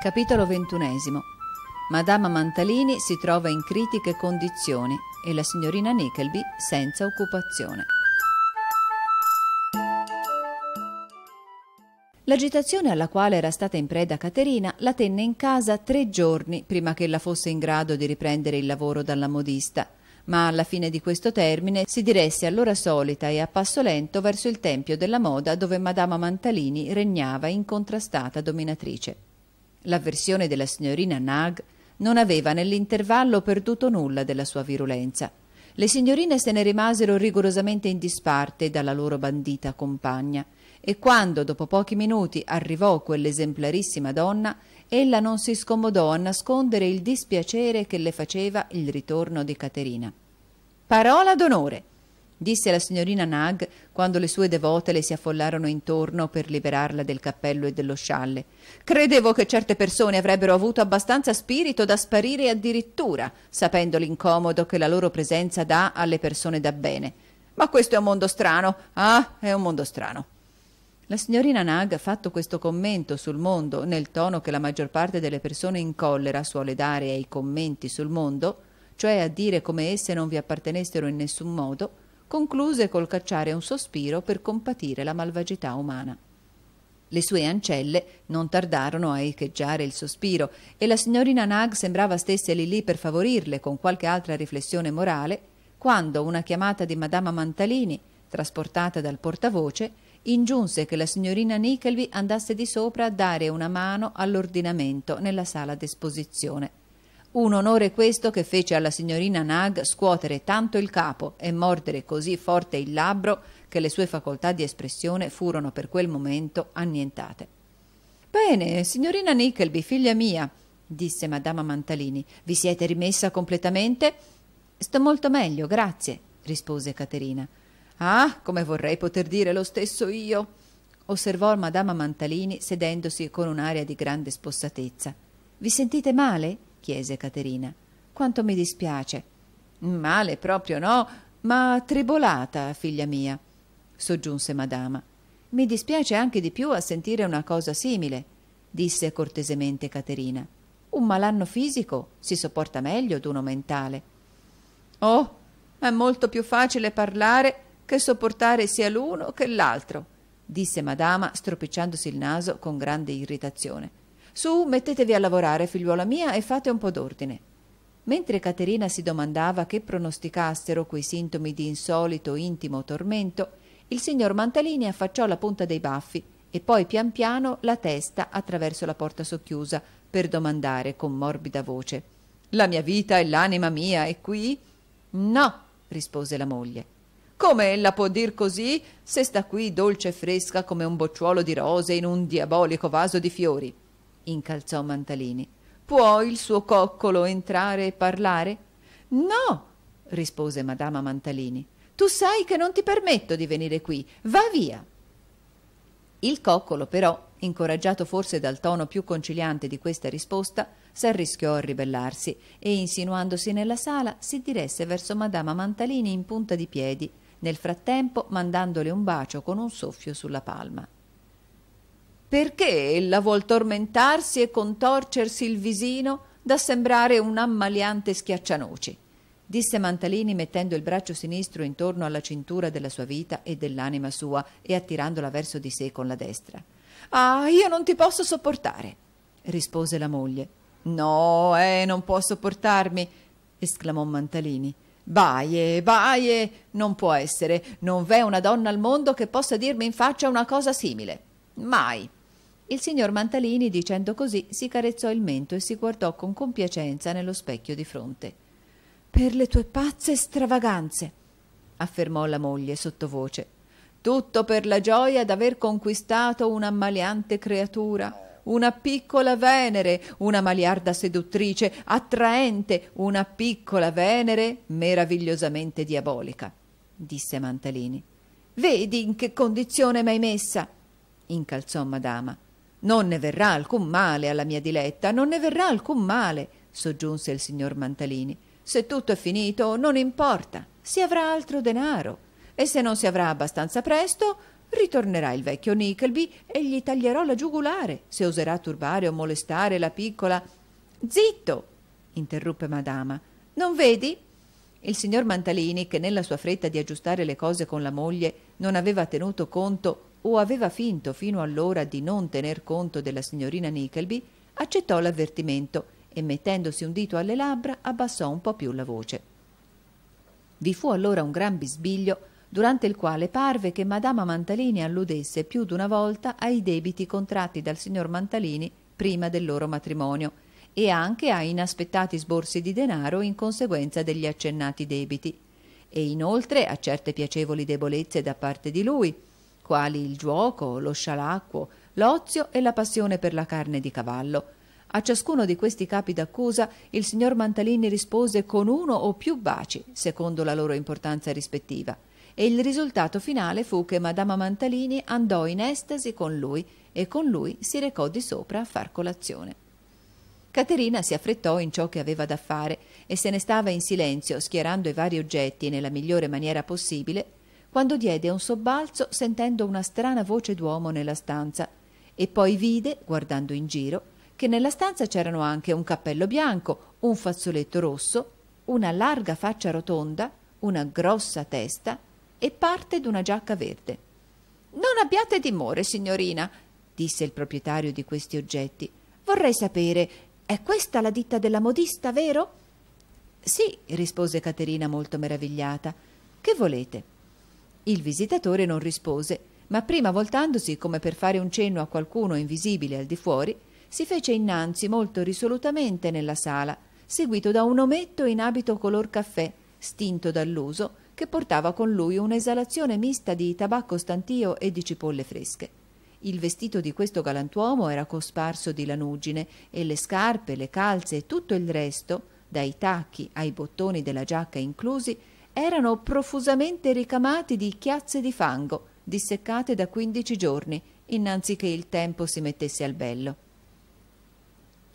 Capitolo ventunesimo. Madama Mantalini si trova in critiche condizioni e la signorina Nickelby senza occupazione. L'agitazione alla quale era stata in preda Caterina la tenne in casa tre giorni prima che ella fosse in grado di riprendere il lavoro dalla modista, ma alla fine di questo termine si diresse all'ora solita e a passo lento verso il tempio della moda dove Madama Mantalini regnava incontrastata dominatrice. L'avversione della signorina Nag non aveva nell'intervallo perduto nulla della sua virulenza. Le signorine se ne rimasero rigorosamente in disparte dalla loro bandita compagna e quando, dopo pochi minuti, arrivò quell'esemplarissima donna, ella non si scomodò a nascondere il dispiacere che le faceva il ritorno di Caterina. Parola d'onore! disse la signorina Nag quando le sue devote le si affollarono intorno per liberarla del cappello e dello scialle. Credevo che certe persone avrebbero avuto abbastanza spirito da sparire addirittura, sapendo l'incomodo che la loro presenza dà alle persone dabbene. Ma questo è un mondo strano. Ah, è un mondo strano. La signorina Nag fatto questo commento sul mondo nel tono che la maggior parte delle persone in collera suole dare ai commenti sul mondo, cioè a dire come esse non vi appartenessero in nessun modo, concluse col cacciare un sospiro per compatire la malvagità umana. Le sue ancelle non tardarono a echeggiare il sospiro e la signorina Nag sembrava stesse lì lì per favorirle con qualche altra riflessione morale, quando una chiamata di madama Mantalini, trasportata dal portavoce, ingiunse che la signorina Nickelby andasse di sopra a dare una mano all'ordinamento nella sala d'esposizione. Un onore questo che fece alla signorina Nag scuotere tanto il capo e mordere così forte il labbro che le sue facoltà di espressione furono per quel momento annientate. Bene, signorina Nickleby, figlia mia, disse madama Mantalini, vi siete rimessa completamente? Sto molto meglio, grazie, rispose Caterina. Ah, come vorrei poter dire lo stesso io, osservò madama Mantalini sedendosi con un'aria di grande spossatezza. Vi sentite male? chiese Caterina. Quanto mi dispiace. Male proprio no, ma tribolata, figlia mia, soggiunse madama. Mi dispiace anche di più a sentire una cosa simile, disse cortesemente Caterina. Un malanno fisico si sopporta meglio d'uno mentale. Oh, è molto più facile parlare che sopportare sia l'uno che l'altro, disse madama stropicciandosi il naso con grande irritazione. Su, mettetevi a lavorare, figliuola mia, e fate un po' d'ordine. Mentre Caterina si domandava che pronosticassero quei sintomi di insolito intimo tormento, il signor Mantalini affacciò la punta dei baffi e poi pian piano la testa attraverso la porta socchiusa per domandare con morbida voce La mia vita e l'anima mia è qui? No, rispose la moglie. Come ella può dir così se sta qui dolce e fresca come un bocciuolo di rose in un diabolico vaso di fiori? incalzò Mantalini. Può il suo coccolo entrare e parlare? No, rispose madama Mantalini. Tu sai che non ti permetto di venire qui. Va via. Il coccolo, però, incoraggiato forse dal tono più conciliante di questa risposta, s'arrischiò a ribellarsi e, insinuandosi nella sala, si diresse verso madama Mantalini in punta di piedi, nel frattempo mandandole un bacio con un soffio sulla palma. Perché ella vuol tormentarsi e contorcersi il visino da sembrare un ammaliante schiaccianoci? disse Mantalini mettendo il braccio sinistro intorno alla cintura della sua vita e dell'anima sua e attirandola verso di sé con la destra. Ah, io non ti posso sopportare, rispose la moglie. No, eh, non può sopportarmi, esclamò Mantalini. Baie, baie, non può essere, non v'è una donna al mondo che possa dirmi in faccia una cosa simile. Mai. Il signor Mantalini, dicendo così, si carezzò il mento e si guardò con compiacenza nello specchio di fronte. Per le tue pazze stravaganze, affermò la moglie sottovoce. Tutto per la gioia d'aver conquistato un'ammaliante creatura, una piccola Venere, una maliarda seduttrice, attraente, una piccola Venere meravigliosamente diabolica, disse Mantalini. Vedi in che condizione m'hai messa, incalzò Madama non ne verrà alcun male alla mia diletta, non ne verrà alcun male, soggiunse il signor Mantalini. Se tutto è finito, non importa, si avrà altro denaro. E se non si avrà abbastanza presto, ritornerà il vecchio Nickleby e gli taglierò la giugulare se oserà turbare o molestare la piccola. Zitto! interruppe madama. Non vedi? Il signor Mantalini, che nella sua fretta di aggiustare le cose con la moglie non aveva tenuto conto o aveva finto fino allora di non tener conto della signorina Nickleby, accettò l'avvertimento e mettendosi un dito alle labbra abbassò un po' più la voce. Vi fu allora un gran bisbiglio durante il quale parve che madama Mantalini alludesse più d'una volta ai debiti contratti dal signor Mantalini prima del loro matrimonio e anche a inaspettati sborsi di denaro in conseguenza degli accennati debiti e inoltre a certe piacevoli debolezze da parte di lui quali il giuoco, lo scialacquo, l'ozio e la passione per la carne di cavallo. A ciascuno di questi capi d'accusa il signor Mantalini rispose con uno o più baci, secondo la loro importanza rispettiva, e il risultato finale fu che Madama Mantalini andò in estasi con lui e con lui si recò di sopra a far colazione. Caterina si affrettò in ciò che aveva da fare e se ne stava in silenzio, schierando i vari oggetti nella migliore maniera possibile quando diede un sobbalzo sentendo una strana voce d'uomo nella stanza e poi vide, guardando in giro, che nella stanza c'erano anche un cappello bianco, un fazzoletto rosso, una larga faccia rotonda, una grossa testa e parte d'una giacca verde. Non abbiate timore, signorina, disse il proprietario di questi oggetti. Vorrei sapere, è questa la ditta della modista, vero? Sì, rispose Caterina molto meravigliata. Che volete? Il visitatore non rispose, ma prima voltandosi come per fare un cenno a qualcuno invisibile al di fuori, si fece innanzi molto risolutamente nella sala, seguito da un ometto in abito color caffè, stinto dall'uso, che portava con lui un'esalazione mista di tabacco stantio e di cipolle fresche. Il vestito di questo galantuomo era cosparso di lanugine e le scarpe, le calze e tutto il resto, dai tacchi ai bottoni della giacca inclusi, erano profusamente ricamati di chiazze di fango, disseccate da quindici giorni, innanzi che il tempo si mettesse al bello.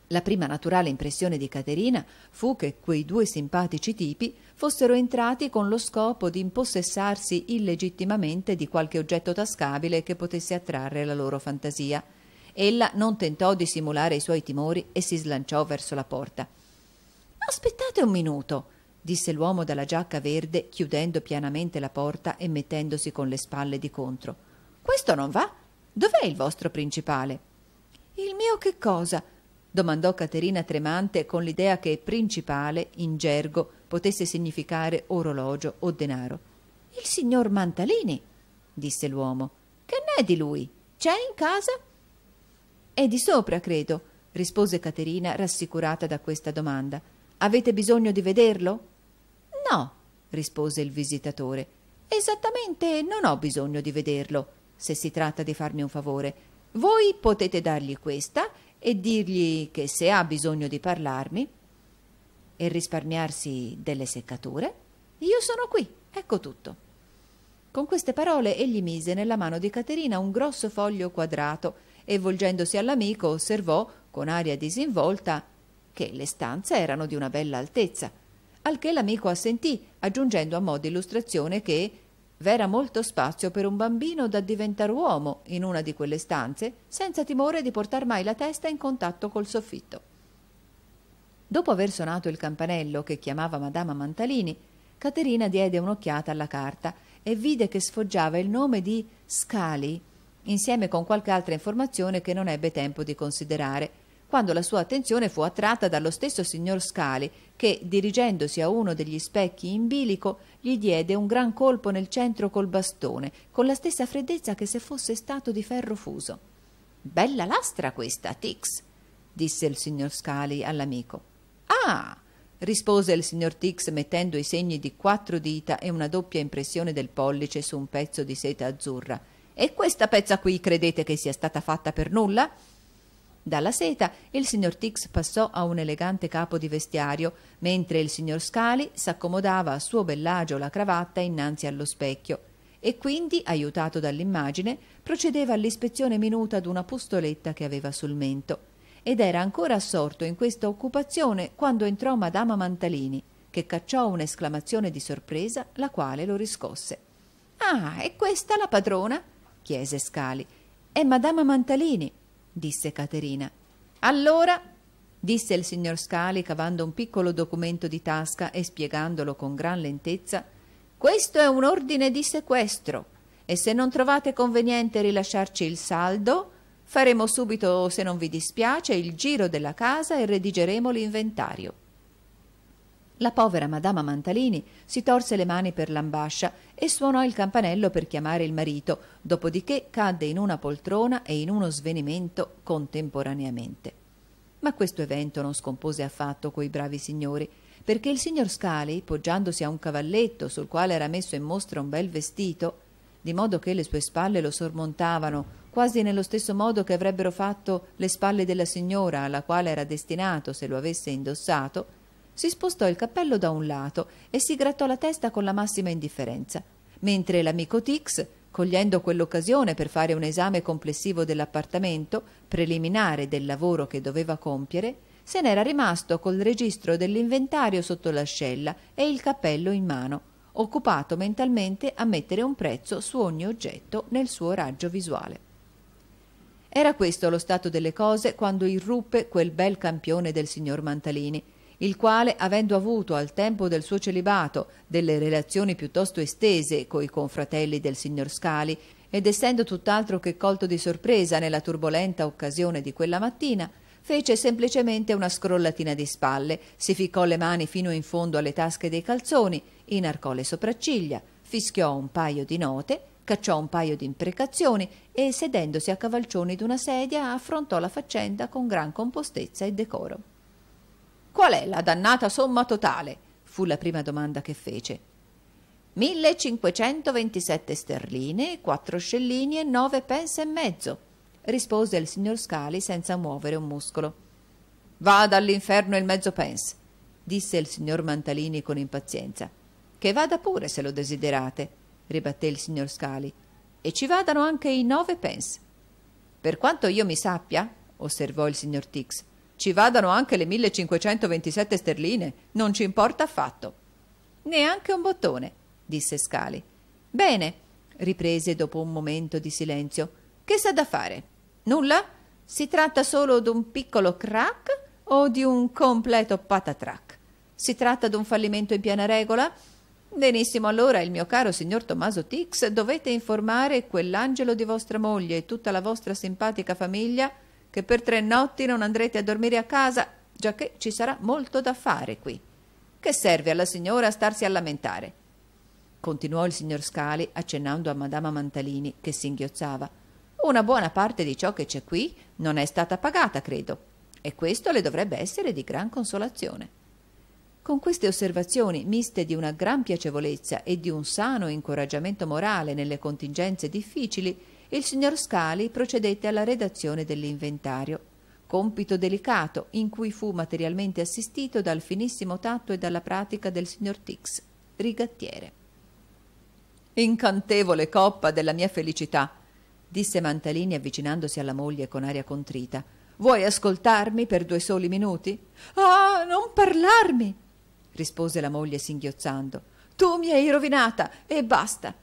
La prima naturale impressione di Caterina fu che quei due simpatici tipi fossero entrati con lo scopo di impossessarsi illegittimamente di qualche oggetto tascabile che potesse attrarre la loro fantasia. Ella non tentò di simulare i suoi timori e si slanciò verso la porta. Aspettate un minuto, disse l'uomo dalla giacca verde chiudendo pianamente la porta e mettendosi con le spalle di contro. Questo non va. Dov'è il vostro principale? Il mio che cosa? domandò Caterina tremante con l'idea che principale in gergo potesse significare orologio o denaro. Il signor Mantalini, disse l'uomo. Che n'è di lui? C'è in casa? È di sopra, credo, rispose Caterina rassicurata da questa domanda. Avete bisogno di vederlo? No, rispose il visitatore. Esattamente non ho bisogno di vederlo, se si tratta di farmi un favore. Voi potete dargli questa e dirgli che se ha bisogno di parlarmi e risparmiarsi delle seccature, io sono qui, ecco tutto. Con queste parole egli mise nella mano di Caterina un grosso foglio quadrato e volgendosi all'amico osservò con aria disinvolta che le stanze erano di una bella altezza al che l'amico assentì, aggiungendo a mo' di illustrazione che v'era molto spazio per un bambino da diventar uomo in una di quelle stanze, senza timore di portar mai la testa in contatto col soffitto. Dopo aver suonato il campanello che chiamava Madama Mantalini, Caterina diede un'occhiata alla carta e vide che sfoggiava il nome di Scali, insieme con qualche altra informazione che non ebbe tempo di considerare quando la sua attenzione fu attratta dallo stesso signor Scali, che, dirigendosi a uno degli specchi in bilico, gli diede un gran colpo nel centro col bastone, con la stessa freddezza che se fosse stato di ferro fuso. Bella lastra questa, Tix, disse il signor Scali all'amico. Ah! rispose il signor Tix mettendo i segni di quattro dita e una doppia impressione del pollice su un pezzo di seta azzurra. E questa pezza qui credete che sia stata fatta per nulla? Dalla seta il signor Tix passò a un elegante capo di vestiario, mentre il signor Scali s'accomodava a suo bellagio la cravatta innanzi allo specchio e quindi, aiutato dall'immagine, procedeva all'ispezione minuta d'una pustoletta che aveva sul mento. Ed era ancora assorto in questa occupazione quando entrò madama Mantalini, che cacciò un'esclamazione di sorpresa, la quale lo riscosse. Ah, è questa la padrona? chiese Scali. È madama Mantalini disse Caterina. Allora, disse il signor Scali cavando un piccolo documento di tasca e spiegandolo con gran lentezza, questo è un ordine di sequestro e se non trovate conveniente rilasciarci il saldo, faremo subito, se non vi dispiace, il giro della casa e redigeremo l'inventario. La povera madama Mantalini si torse le mani per l'ambascia e suonò il campanello per chiamare il marito, dopodiché cadde in una poltrona e in uno svenimento contemporaneamente. Ma questo evento non scompose affatto quei bravi signori, perché il signor Scali, poggiandosi a un cavalletto sul quale era messo in mostra un bel vestito, di modo che le sue spalle lo sormontavano, quasi nello stesso modo che avrebbero fatto le spalle della signora alla quale era destinato se lo avesse indossato, si spostò il cappello da un lato e si grattò la testa con la massima indifferenza, mentre l'amico Tix, cogliendo quell'occasione per fare un esame complessivo dell'appartamento, preliminare del lavoro che doveva compiere, se n'era rimasto col registro dell'inventario sotto l'ascella e il cappello in mano, occupato mentalmente a mettere un prezzo su ogni oggetto nel suo raggio visuale. Era questo lo stato delle cose quando irruppe quel bel campione del signor Mantalini, il quale, avendo avuto al tempo del suo celibato delle relazioni piuttosto estese coi confratelli del signor Scali, ed essendo tutt'altro che colto di sorpresa nella turbolenta occasione di quella mattina, fece semplicemente una scrollatina di spalle, si ficcò le mani fino in fondo alle tasche dei calzoni, inarcò le sopracciglia, fischiò un paio di note, cacciò un paio di imprecazioni e, sedendosi a cavalcioni d'una sedia, affrontò la faccenda con gran compostezza e decoro. Qual è la dannata somma totale? fu la prima domanda che fece. 1527 sterline, 4 scellini e 9 pence e mezzo, rispose il signor Scali senza muovere un muscolo. Vada all'inferno il mezzo pence, disse il signor Mantalini con impazienza. Che vada pure se lo desiderate, ribatté il signor Scali, e ci vadano anche i nove pence. Per quanto io mi sappia, osservò il signor Tix, ci vadano anche le 1527 sterline, non ci importa affatto. Neanche un bottone, disse Scali. Bene, riprese dopo un momento di silenzio. Che s'ha da fare? Nulla? Si tratta solo d'un piccolo crack o di un completo patatrack? Si tratta d'un fallimento in piena regola? Benissimo, allora, il mio caro signor Tommaso Tix, dovete informare quell'angelo di vostra moglie e tutta la vostra simpatica famiglia che per tre notti non andrete a dormire a casa, giacché ci sarà molto da fare qui. Che serve alla signora starsi a lamentare? Continuò il signor Scali accennando a madama Mantalini che singhiozzava. Una buona parte di ciò che c'è qui non è stata pagata, credo, e questo le dovrebbe essere di gran consolazione. Con queste osservazioni, miste di una gran piacevolezza e di un sano incoraggiamento morale nelle contingenze difficili, il signor Scali procedette alla redazione dell'inventario, compito delicato in cui fu materialmente assistito dal finissimo tatto e dalla pratica del signor Tix, rigattiere. Incantevole coppa della mia felicità, disse Mantalini avvicinandosi alla moglie con aria contrita. Vuoi ascoltarmi per due soli minuti? Ah, non parlarmi! rispose la moglie singhiozzando. Tu mi hai rovinata e basta.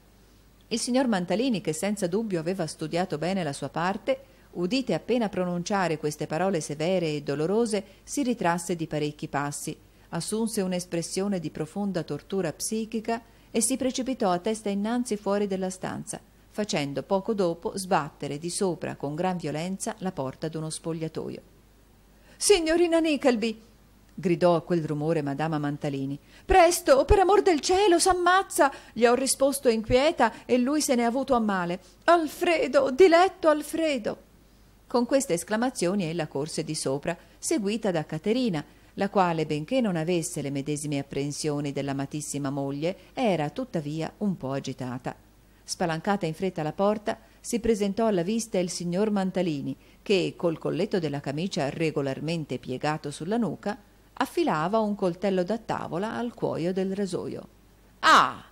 Il signor Mantalini, che senza dubbio aveva studiato bene la sua parte, udite appena pronunciare queste parole severe e dolorose, si ritrasse di parecchi passi, assunse un'espressione di profonda tortura psichica e si precipitò a testa innanzi fuori della stanza, facendo poco dopo sbattere di sopra con gran violenza la porta d'uno spogliatoio. Signorina Nickleby! gridò a quel rumore madama Mantalini. Presto, per amor del cielo, s'ammazza! gli ho risposto inquieta e lui se n'è avuto a male. Alfredo, diletto Alfredo! Con queste esclamazioni ella corse di sopra, seguita da Caterina, la quale, benché non avesse le medesime apprensioni dell'amatissima moglie, era tuttavia un po' agitata. Spalancata in fretta la porta, si presentò alla vista il signor Mantalini, che, col colletto della camicia regolarmente piegato sulla nuca, affilava un coltello da tavola al cuoio del rasoio. Ah!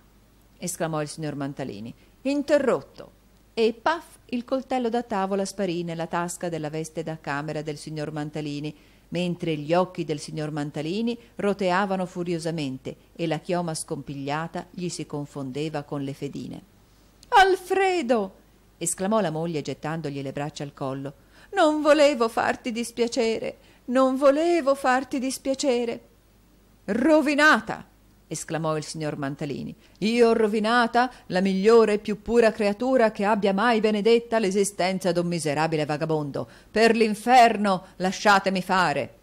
esclamò il signor Mantalini. Interrotto! E paf! Il coltello da tavola sparì nella tasca della veste da camera del signor Mantalini, mentre gli occhi del signor Mantalini roteavano furiosamente e la chioma scompigliata gli si confondeva con le fedine. Alfredo! esclamò la moglie gettandogli le braccia al collo. Non volevo farti dispiacere non volevo farti dispiacere. Rovinata! esclamò il signor Mantalini. Io ho rovinata la migliore e più pura creatura che abbia mai benedetta l'esistenza d'un miserabile vagabondo. Per l'inferno lasciatemi fare.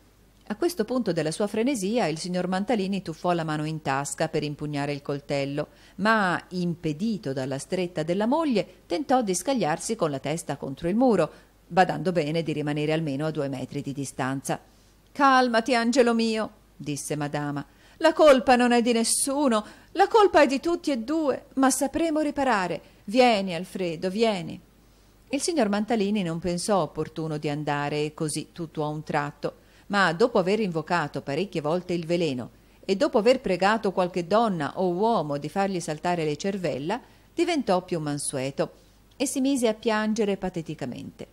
A questo punto della sua frenesia il signor Mantalini tuffò la mano in tasca per impugnare il coltello, ma impedito dalla stretta della moglie, tentò di scagliarsi con la testa contro il muro, badando bene di rimanere almeno a due metri di distanza. Calmati, angelo mio, disse madama. La colpa non è di nessuno, la colpa è di tutti e due, ma sapremo riparare. Vieni, Alfredo, vieni. Il signor Mantalini non pensò opportuno di andare così tutto a un tratto, ma dopo aver invocato parecchie volte il veleno e dopo aver pregato qualche donna o uomo di fargli saltare le cervella, diventò più mansueto e si mise a piangere pateticamente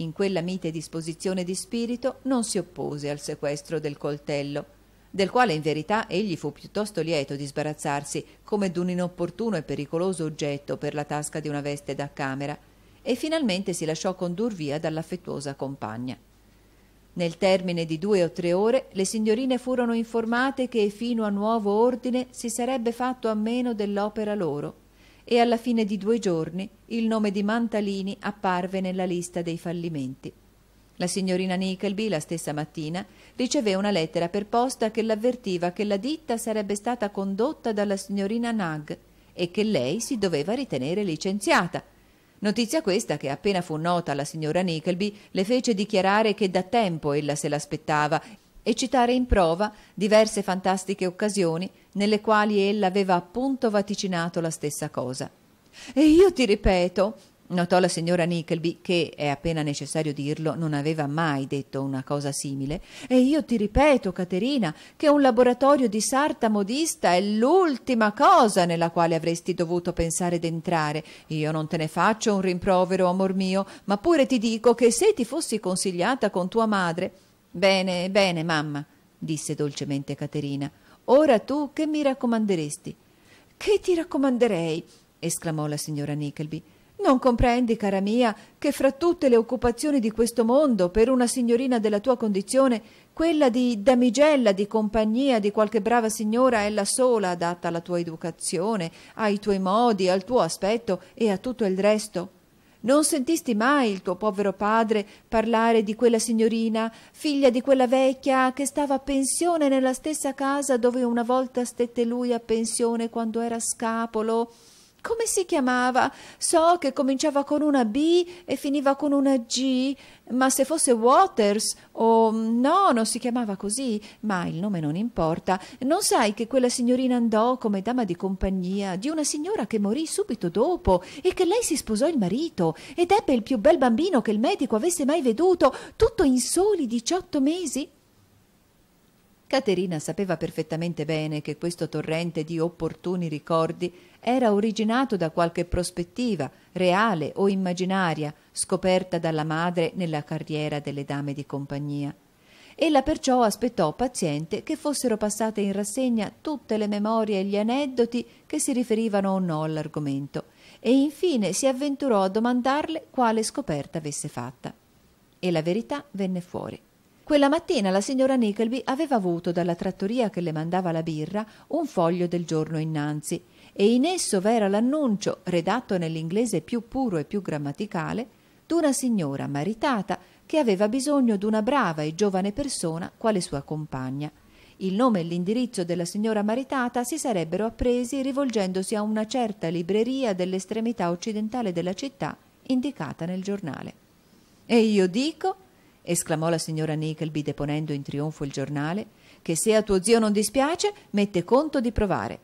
in quella mite disposizione di spirito, non si oppose al sequestro del coltello, del quale in verità egli fu piuttosto lieto di sbarazzarsi come d'un inopportuno e pericoloso oggetto per la tasca di una veste da camera, e finalmente si lasciò condur via dall'affettuosa compagna. Nel termine di due o tre ore le signorine furono informate che fino a nuovo ordine si sarebbe fatto a meno dell'opera loro e alla fine di due giorni il nome di Mantalini apparve nella lista dei fallimenti. La signorina Nickleby, la stessa mattina, ricevè una lettera per posta che l'avvertiva che la ditta sarebbe stata condotta dalla signorina Nag e che lei si doveva ritenere licenziata. Notizia questa che appena fu nota alla signora Nickleby le fece dichiarare che da tempo ella se l'aspettava e citare in prova diverse fantastiche occasioni nelle quali ella aveva appunto vaticinato la stessa cosa. E io ti ripeto, notò la signora Nickleby, che è appena necessario dirlo, non aveva mai detto una cosa simile, e io ti ripeto, Caterina, che un laboratorio di sarta modista è l'ultima cosa nella quale avresti dovuto pensare d'entrare. Io non te ne faccio un rimprovero, amor mio, ma pure ti dico che se ti fossi consigliata con tua madre Bene, bene, mamma, disse dolcemente Caterina. Ora tu che mi raccomanderesti? Che ti raccomanderei? esclamò la signora Nickleby. Non comprendi, cara mia, che fra tutte le occupazioni di questo mondo, per una signorina della tua condizione, quella di damigella, di compagnia di qualche brava signora è la sola adatta alla tua educazione, ai tuoi modi, al tuo aspetto e a tutto il resto? Non sentisti mai il tuo povero padre parlare di quella signorina, figlia di quella vecchia che stava a pensione nella stessa casa dove una volta stette lui a pensione quando era scapolo? Come si chiamava? So che cominciava con una B e finiva con una G, ma se fosse Waters o no, non si chiamava così, ma il nome non importa. Non sai che quella signorina andò come dama di compagnia di una signora che morì subito dopo e che lei si sposò il marito ed ebbe il più bel bambino che il medico avesse mai veduto, tutto in soli 18 mesi? Caterina sapeva perfettamente bene che questo torrente di opportuni ricordi era originato da qualche prospettiva, reale o immaginaria, scoperta dalla madre nella carriera delle dame di compagnia. Ella perciò aspettò paziente che fossero passate in rassegna tutte le memorie e gli aneddoti che si riferivano o no all'argomento, e infine si avventurò a domandarle quale scoperta avesse fatta. E la verità venne fuori. Quella mattina la signora Nickleby aveva avuto dalla trattoria che le mandava la birra un foglio del giorno innanzi e in esso v'era l'annuncio, redatto nell'inglese più puro e più grammaticale, d'una signora maritata che aveva bisogno d'una brava e giovane persona quale sua compagna. Il nome e l'indirizzo della signora maritata si sarebbero appresi rivolgendosi a una certa libreria dell'estremità occidentale della città indicata nel giornale. E io dico esclamò la signora Nickleby deponendo in trionfo il giornale, che se a tuo zio non dispiace, mette conto di provare.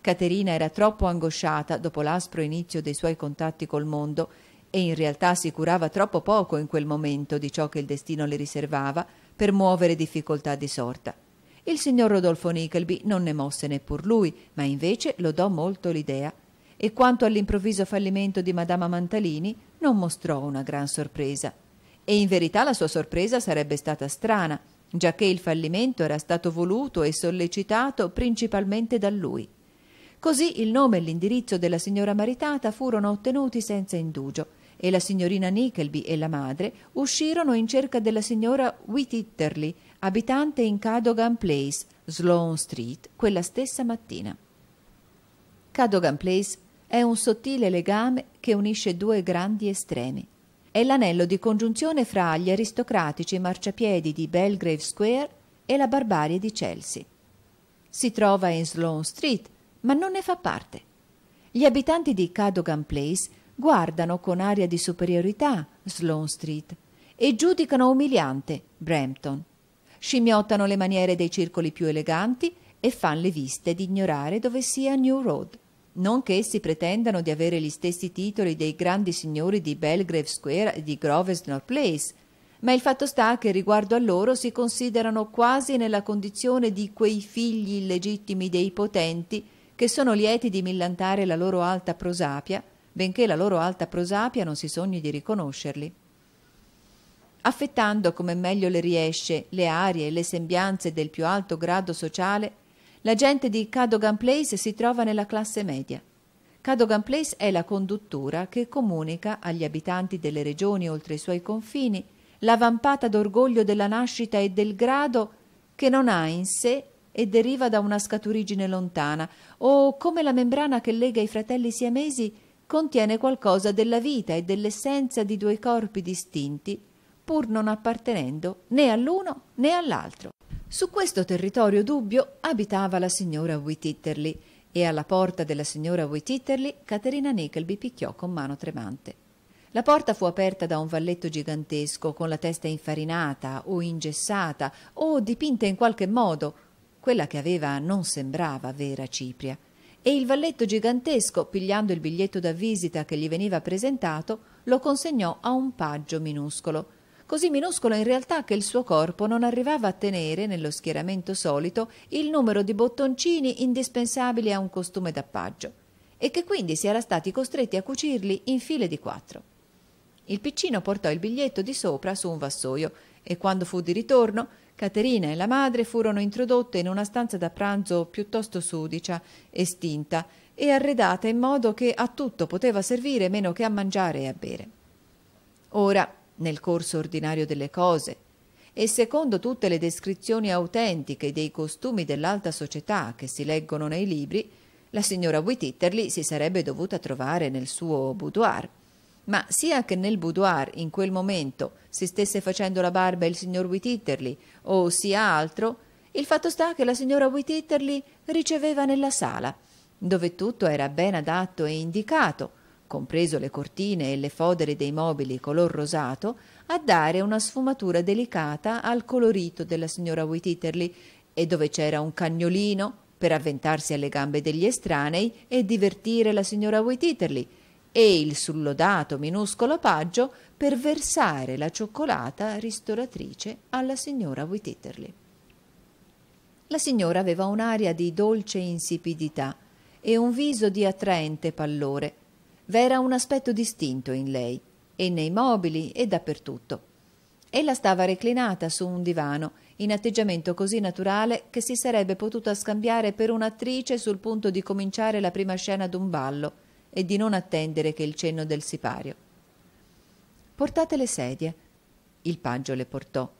Caterina era troppo angosciata dopo l'aspro inizio dei suoi contatti col mondo e in realtà si curava troppo poco in quel momento di ciò che il destino le riservava per muovere difficoltà di sorta. Il signor Rodolfo Nickleby non ne mosse neppur lui, ma invece lodò molto l'idea. E quanto all'improvviso fallimento di madama Mantalini, non mostrò una gran sorpresa e in verità la sua sorpresa sarebbe stata strana, giacché il fallimento era stato voluto e sollecitato principalmente da lui. Così il nome e l'indirizzo della signora maritata furono ottenuti senza indugio e la signorina Nickleby e la madre uscirono in cerca della signora Whititterly, abitante in Cadogan Place, Sloan Street, quella stessa mattina. Cadogan Place è un sottile legame che unisce due grandi estremi, è l'anello di congiunzione fra gli aristocratici marciapiedi di Belgrave Square e la barbarie di Chelsea. Si trova in Sloane Street, ma non ne fa parte. Gli abitanti di Cadogan Place guardano con aria di superiorità Sloane Street e giudicano umiliante Brampton. Scimmiottano le maniere dei circoli più eleganti e fan le viste di ignorare dove sia New Road non che essi pretendano di avere gli stessi titoli dei grandi signori di Belgrave Square e di Grosvenor Place, ma il fatto sta che riguardo a loro si considerano quasi nella condizione di quei figli illegittimi dei potenti che sono lieti di millantare la loro alta prosapia, benché la loro alta prosapia non si sogni di riconoscerli. Affettando come meglio le riesce le arie e le sembianze del più alto grado sociale, la gente di Cadogan Place si trova nella classe media. Cadogan Place è la conduttura che comunica agli abitanti delle regioni oltre i suoi confini la vampata d'orgoglio della nascita e del grado che non ha in sé e deriva da una scaturigine lontana, o come la membrana che lega i fratelli siamesi contiene qualcosa della vita e dell'essenza di due corpi distinti, pur non appartenendo né all'uno né all'altro. Su questo territorio dubbio abitava la signora Wittitterli e alla porta della signora Wittitterli Caterina Nickleby picchiò con mano tremante. La porta fu aperta da un valletto gigantesco con la testa infarinata o ingessata o dipinta in qualche modo. Quella che aveva non sembrava vera Cipria. E il valletto gigantesco, pigliando il biglietto da visita che gli veniva presentato, lo consegnò a un paggio minuscolo così minuscolo in realtà che il suo corpo non arrivava a tenere, nello schieramento solito, il numero di bottoncini indispensabili a un costume d'appaggio, e che quindi si era stati costretti a cucirli in file di quattro. Il piccino portò il biglietto di sopra su un vassoio e quando fu di ritorno Caterina e la madre furono introdotte in una stanza da pranzo piuttosto sudicia, estinta e arredata in modo che a tutto poteva servire meno che a mangiare e a bere. Ora, nel corso ordinario delle cose e secondo tutte le descrizioni autentiche dei costumi dell'alta società che si leggono nei libri, la signora Whititterly si sarebbe dovuta trovare nel suo boudoir. Ma sia che nel boudoir in quel momento si stesse facendo la barba il signor Whititterly o sia altro, il fatto sta che la signora Whititterly riceveva nella sala, dove tutto era ben adatto e indicato, compreso le cortine e le fodere dei mobili color rosato, a dare una sfumatura delicata al colorito della signora Whititterly e dove c'era un cagnolino per avventarsi alle gambe degli estranei e divertire la signora Whititterly e il sullodato minuscolo paggio per versare la cioccolata ristoratrice alla signora Whititterly. La signora aveva un'aria di dolce insipidità e un viso di attraente pallore V'era un aspetto distinto in lei, e nei mobili e dappertutto. Ella stava reclinata su un divano, in atteggiamento così naturale che si sarebbe potuta scambiare per un'attrice sul punto di cominciare la prima scena d'un ballo e di non attendere che il cenno del sipario. Portate le sedie. Il paggio le portò.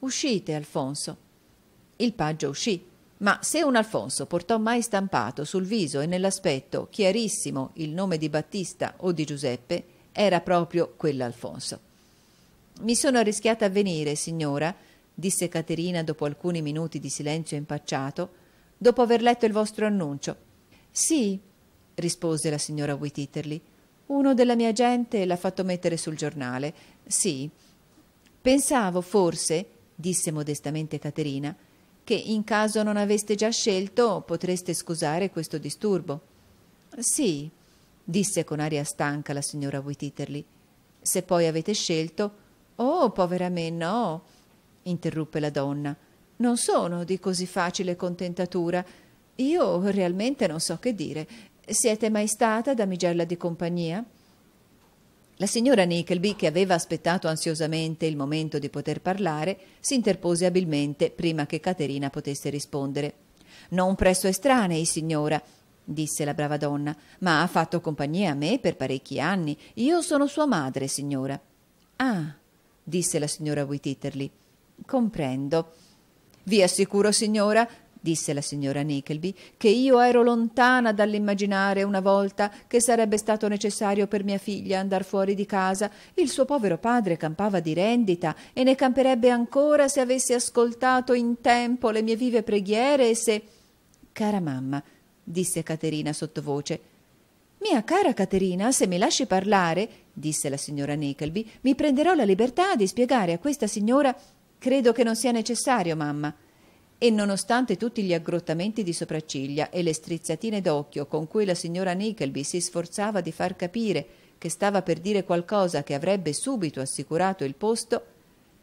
Uscite, Alfonso. Il paggio uscì ma se un Alfonso portò mai stampato sul viso e nell'aspetto chiarissimo il nome di Battista o di Giuseppe, era proprio quell'Alfonso. Mi sono arrischiata a venire, signora, disse Caterina dopo alcuni minuti di silenzio impacciato, dopo aver letto il vostro annuncio. Sì, rispose la signora Whititterly. Uno della mia gente l'ha fatto mettere sul giornale. Sì. Pensavo, forse, disse modestamente Caterina, che in caso non aveste già scelto potreste scusare questo disturbo. Sì, disse con aria stanca la signora Whititterly. Se poi avete scelto. Oh, povera me, no, interruppe la donna. Non sono di così facile contentatura. Io realmente non so che dire. Siete mai stata damigella di compagnia? La signora Nickleby, che aveva aspettato ansiosamente il momento di poter parlare, si interpose abilmente prima che Caterina potesse rispondere. Non presso estranei, signora, disse la brava donna, ma ha fatto compagnia a me per parecchi anni. Io sono sua madre, signora. Ah, disse la signora Whititterly. Comprendo. Vi assicuro, signora, disse la signora Nickleby, che io ero lontana dall'immaginare una volta che sarebbe stato necessario per mia figlia andar fuori di casa. Il suo povero padre campava di rendita e ne camperebbe ancora se avesse ascoltato in tempo le mie vive preghiere e se. Cara mamma, disse Caterina sottovoce. Mia cara Caterina, se mi lasci parlare, disse la signora Nickleby, mi prenderò la libertà di spiegare a questa signora. Credo che non sia necessario, mamma e nonostante tutti gli aggrottamenti di sopracciglia e le strizzatine d'occhio con cui la signora Nickleby si sforzava di far capire che stava per dire qualcosa che avrebbe subito assicurato il posto,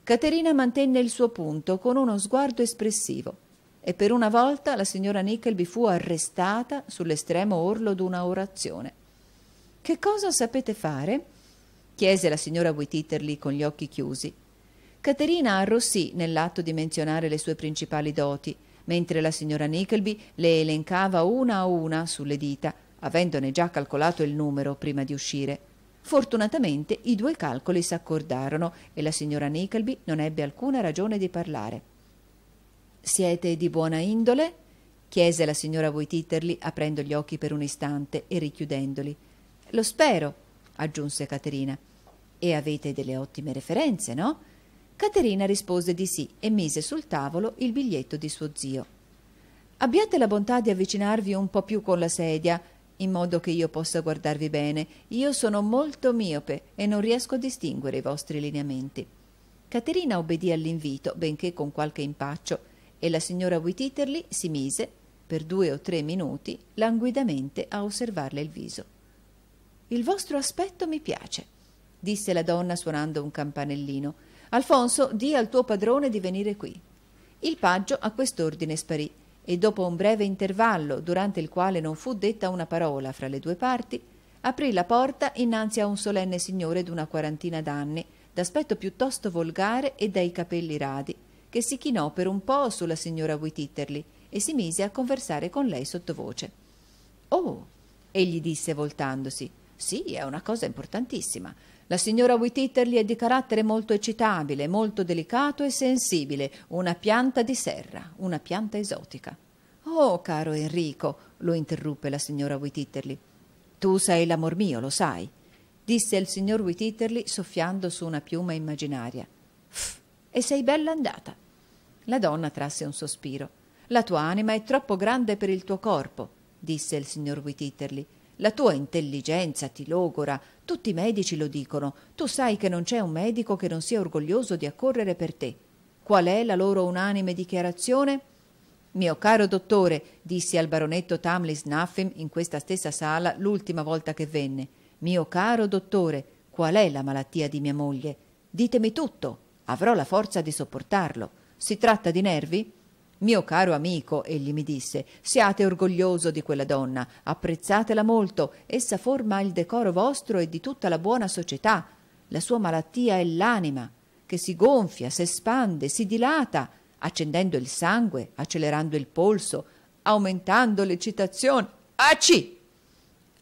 Caterina mantenne il suo punto con uno sguardo espressivo e per una volta la signora Nickleby fu arrestata sull'estremo orlo d'una orazione. Che cosa sapete fare? chiese la signora Whititterly con gli occhi chiusi. Caterina arrossì nell'atto di menzionare le sue principali doti, mentre la signora Nickleby le elencava una a una sulle dita, avendone già calcolato il numero prima di uscire. Fortunatamente i due calcoli s'accordarono e la signora Nickleby non ebbe alcuna ragione di parlare. Siete di buona indole? chiese la signora Voititterli aprendo gli occhi per un istante e richiudendoli. Lo spero, aggiunse Caterina. E avete delle ottime referenze, no? Caterina rispose di sì e mise sul tavolo il biglietto di suo zio. Abbiate la bontà di avvicinarvi un po' più con la sedia, in modo che io possa guardarvi bene. Io sono molto miope e non riesco a distinguere i vostri lineamenti. Caterina obbedì all'invito, benché con qualche impaccio, e la signora Wittiterli si mise, per due o tre minuti, languidamente a osservarle il viso. Il vostro aspetto mi piace, disse la donna suonando un campanellino. Alfonso di al tuo padrone di venire qui. Il paggio a quest'ordine sparì e dopo un breve intervallo, durante il quale non fu detta una parola fra le due parti, aprì la porta innanzi a un solenne signore d'una quarantina d'anni, d'aspetto piuttosto volgare e dai capelli radi, che si chinò per un po' sulla signora Whititterly e si mise a conversare con lei sottovoce. Oh, egli disse voltandosi, sì, è una cosa importantissima. La signora Whititterly è di carattere molto eccitabile, molto delicato e sensibile, una pianta di serra, una pianta esotica. Oh, caro Enrico, lo interruppe la signora Whititterly. Tu sei l'amor mio, lo sai, disse il signor Whititterly soffiando su una piuma immaginaria. Pff, e sei bella andata. La donna trasse un sospiro. La tua anima è troppo grande per il tuo corpo, disse il signor Whititterly la tua intelligenza ti logora, tutti i medici lo dicono, tu sai che non c'è un medico che non sia orgoglioso di accorrere per te. Qual è la loro unanime dichiarazione? Mio caro dottore, dissi al baronetto Tamlis Naffim in questa stessa sala l'ultima volta che venne, mio caro dottore, qual è la malattia di mia moglie? Ditemi tutto, avrò la forza di sopportarlo. Si tratta di nervi? Mio caro amico, egli mi disse, siate orgoglioso di quella donna, apprezzatela molto, essa forma il decoro vostro e di tutta la buona società. La sua malattia è l'anima, che si gonfia, si espande, si dilata, accendendo il sangue, accelerando il polso, aumentando l'eccitazione. Aci!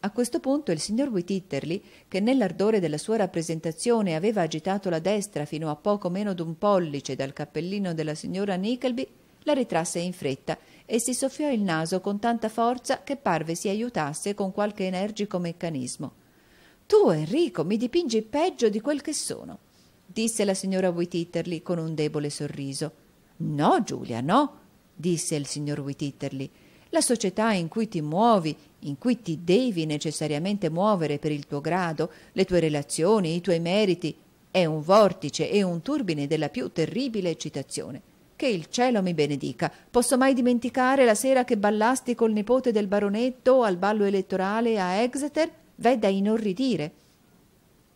A questo punto il signor Whititterly, che nell'ardore della sua rappresentazione aveva agitato la destra fino a poco meno d'un pollice dal cappellino della signora Nickleby, la ritrasse in fretta e si soffiò il naso con tanta forza che parve si aiutasse con qualche energico meccanismo. Tu, Enrico, mi dipingi peggio di quel che sono, disse la signora Whititterly con un debole sorriso. No, Giulia, no, disse il signor Whititterly. La società in cui ti muovi, in cui ti devi necessariamente muovere per il tuo grado, le tue relazioni, i tuoi meriti, è un vortice e un turbine della più terribile eccitazione. Che il cielo mi benedica. Posso mai dimenticare la sera che ballasti col nipote del baronetto al ballo elettorale a Exeter? V'è da inorridire.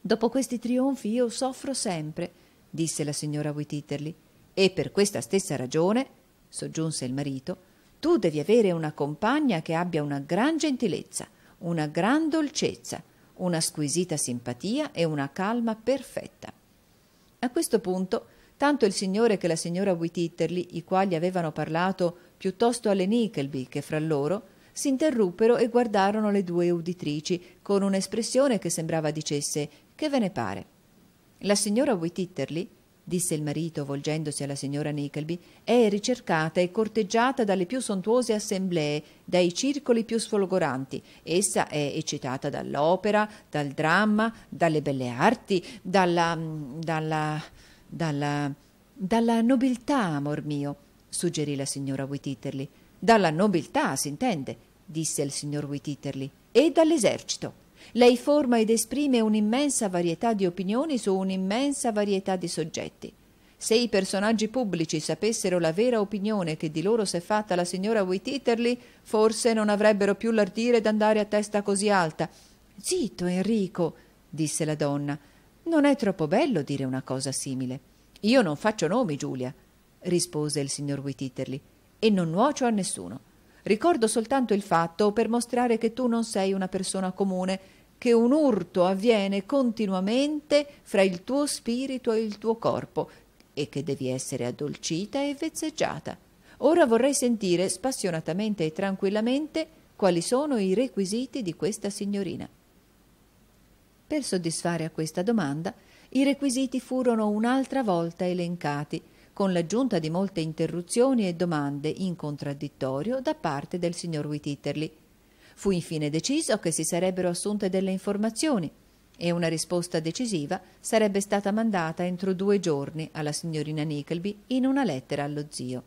Dopo questi trionfi io soffro sempre, disse la signora Whititterly. E per questa stessa ragione, soggiunse il marito, tu devi avere una compagna che abbia una gran gentilezza, una gran dolcezza, una squisita simpatia e una calma perfetta. A questo punto Tanto il signore che la signora Wititterli, i quali avevano parlato piuttosto alle Nickleby che fra loro, si interruppero e guardarono le due uditrici con un'espressione che sembrava dicesse che ve ne pare. La signora Wititterly, disse il marito volgendosi alla signora Nickleby, è ricercata e corteggiata dalle più sontuose assemblee, dai circoli più sfolgoranti. Essa è eccitata dall'opera, dal dramma, dalle belle arti, dalla... dalla dalla, dalla nobiltà, amor mio, suggerì la signora Whititterly. Dalla nobiltà, s'intende, disse il signor Whititterly, e dall'esercito. Lei forma ed esprime un'immensa varietà di opinioni su un'immensa varietà di soggetti. Se i personaggi pubblici sapessero la vera opinione che di loro s'è fatta la signora Whititterly, forse non avrebbero più l'ardire d'andare a testa così alta. Zitto, Enrico, disse la donna. Non è troppo bello dire una cosa simile. Io non faccio nomi, Giulia, rispose il signor Whititterly, e non nuocio a nessuno. Ricordo soltanto il fatto per mostrare che tu non sei una persona comune, che un urto avviene continuamente fra il tuo spirito e il tuo corpo e che devi essere addolcita e vezzeggiata. Ora vorrei sentire spassionatamente e tranquillamente quali sono i requisiti di questa signorina. Per soddisfare a questa domanda, i requisiti furono un'altra volta elencati, con l'aggiunta di molte interruzioni e domande in contraddittorio da parte del signor Whititterly. Fu infine deciso che si sarebbero assunte delle informazioni e una risposta decisiva sarebbe stata mandata entro due giorni alla signorina Nickleby in una lettera allo zio.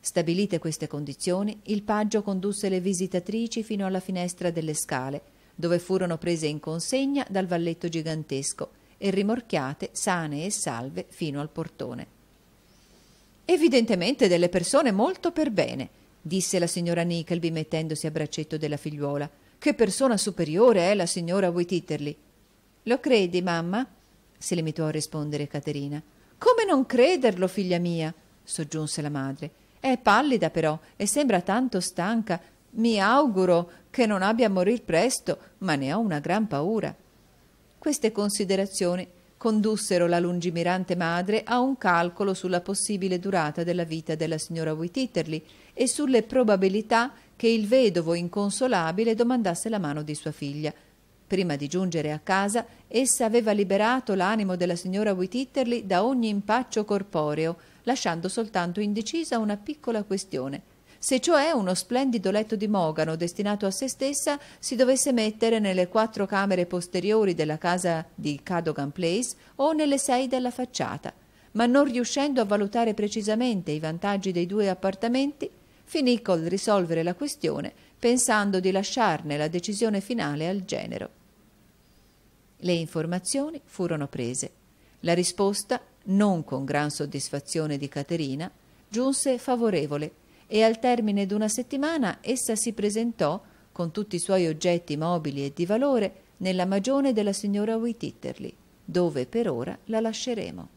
Stabilite queste condizioni, il paggio condusse le visitatrici fino alla finestra delle scale dove furono prese in consegna dal valletto gigantesco e rimorchiate sane e salve fino al portone. Evidentemente delle persone molto per bene, disse la signora Nickleby mettendosi a braccetto della figliuola. Che persona superiore è la signora Whititterly. Lo credi, mamma? si limitò a rispondere Caterina. Come non crederlo, figlia mia? soggiunse la madre. È pallida però e sembra tanto stanca mi auguro che non abbia a morir presto, ma ne ho una gran paura. Queste considerazioni condussero la lungimirante madre a un calcolo sulla possibile durata della vita della signora Whititterly e sulle probabilità che il vedovo inconsolabile domandasse la mano di sua figlia. Prima di giungere a casa, essa aveva liberato l'animo della signora Whititterly da ogni impaccio corporeo, lasciando soltanto indecisa una piccola questione – se cioè uno splendido letto di mogano destinato a se stessa si dovesse mettere nelle quattro camere posteriori della casa di Cadogan Place o nelle sei della facciata, ma non riuscendo a valutare precisamente i vantaggi dei due appartamenti, finì col risolvere la questione pensando di lasciarne la decisione finale al genero. Le informazioni furono prese. La risposta, non con gran soddisfazione di Caterina, giunse favorevole e al termine d'una settimana essa si presentò, con tutti i suoi oggetti mobili e di valore, nella magione della signora Whititterly, dove per ora la lasceremo.